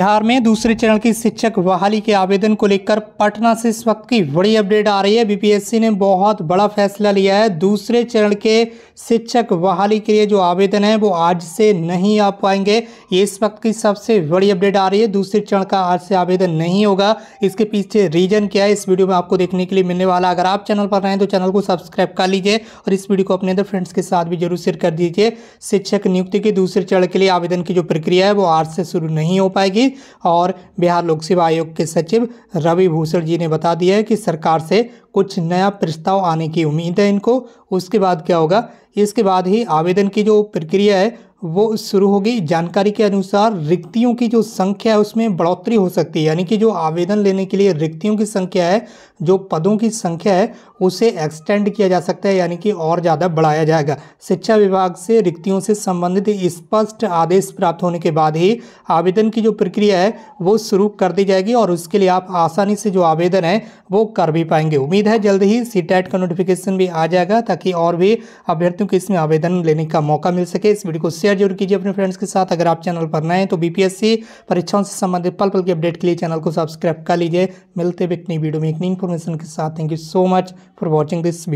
बिहार में दूसरे चरण की शिक्षक बहाली के आवेदन को लेकर पटना से इस वक्त की बड़ी अपडेट आ रही है बीपीएससी ने बहुत बड़ा फैसला लिया है दूसरे चरण के शिक्षक बहाली के लिए जो आवेदन है वो आज से नहीं आ पाएंगे ये इस वक्त की सबसे बड़ी अपडेट आ रही है दूसरे चरण का आज से आवेदन नहीं होगा इसके पीछे रीजन क्या है इस वीडियो में आपको देखने के लिए मिलने वाला अगर आप चैनल पर रहें तो चैनल को सब्सक्राइब कर लीजिए और इस वीडियो को अपने अंदर फ्रेंड्स के साथ भी जरूर शेयर कर दीजिए शिक्षक नियुक्ति के दूसरे चरण के लिए आवेदन की जो प्रक्रिया है वो आज से शुरू नहीं हो पाएगी होगी और बिहार लोक सेवा आयोग के सचिव रवि भूषण जी ने बता दिया है कि सरकार से कुछ नया प्रस्ताव आने की उम्मीद है इनको उसके बाद क्या होगा इसके बाद ही आवेदन की जो प्रक्रिया है वो शुरू होगी जानकारी के अनुसार रिक्तियों की जो संख्या है उसमें बढ़ोतरी हो सकती है यानी कि जो आवेदन लेने के लिए रिक्तियों की संख्या है जो पदों की संख्या है उसे एक्सटेंड किया जा सकता है यानी कि और ज़्यादा बढ़ाया जाएगा शिक्षा विभाग से रिक्तियों से संबंधित स्पष्ट आदेश प्राप्त होने के बाद ही आवेदन की जो प्रक्रिया है वो शुरू कर दी जाएगी और उसके लिए आप आसानी से जो आवेदन है वो कर भी पाएंगे उम्मीद है जल्द ही सी का नोटिफिकेशन भी आ जाएगा ताकि और भी अभ्यर्थियों को इसमें आवेदन लेने का मौका मिल सके इस वीडियो को शेयर जरूर कीजिए अपने फ्रेंड्स के साथ अगर आप चैनल पर नए हैं तो बीपीएससी परीक्षाओं से संबंधित पल पल की अपडेट के लिए चैनल को सब्सक्राइब कर लीजिए मिलते भी एक नई वीडियो में एक नई इन्फॉर्मेशन के साथ thank you so much for watching this video